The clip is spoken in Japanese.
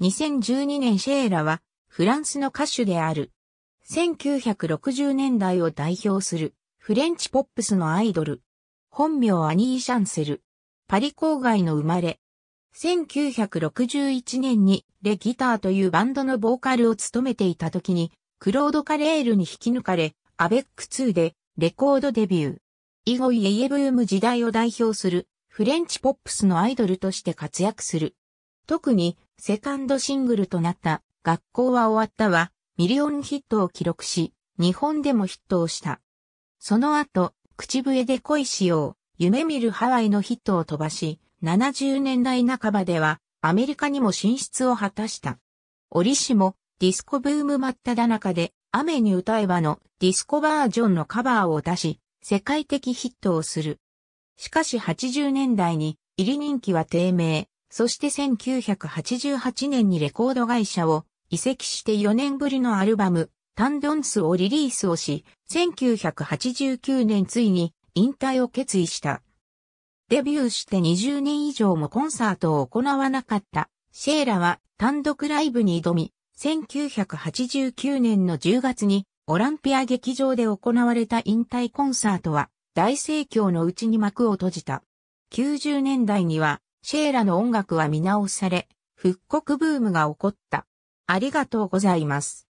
2012年シェーラはフランスの歌手である。1960年代を代表するフレンチポップスのアイドル。本名アニー・シャンセル。パリ郊外の生まれ。1961年にレ・ギターというバンドのボーカルを務めていた時にクロード・カレールに引き抜かれアベック2でレコードデビュー。以後イエイエブーム時代を代表するフレンチポップスのアイドルとして活躍する。特にセカンドシングルとなった学校は終わったはミリオンヒットを記録し、日本でもヒットをした。その後、口笛で恋しよう、夢見るハワイのヒットを飛ばし、70年代半ばではアメリカにも進出を果たした。折しもディスコブーム真っ只中で雨に歌えばのディスコバージョンのカバーを出し、世界的ヒットをする。しかし80年代に入り人気は低迷。そして1988年にレコード会社を移籍して4年ぶりのアルバム、タンドンスをリリースをし、1989年ついに引退を決意した。デビューして20年以上もコンサートを行わなかったシェーラは単独ライブに挑み、1989年の10月にオランピア劇場で行われた引退コンサートは大盛況のうちに幕を閉じた。90年代にはシェーラの音楽は見直され、復刻ブームが起こった。ありがとうございます。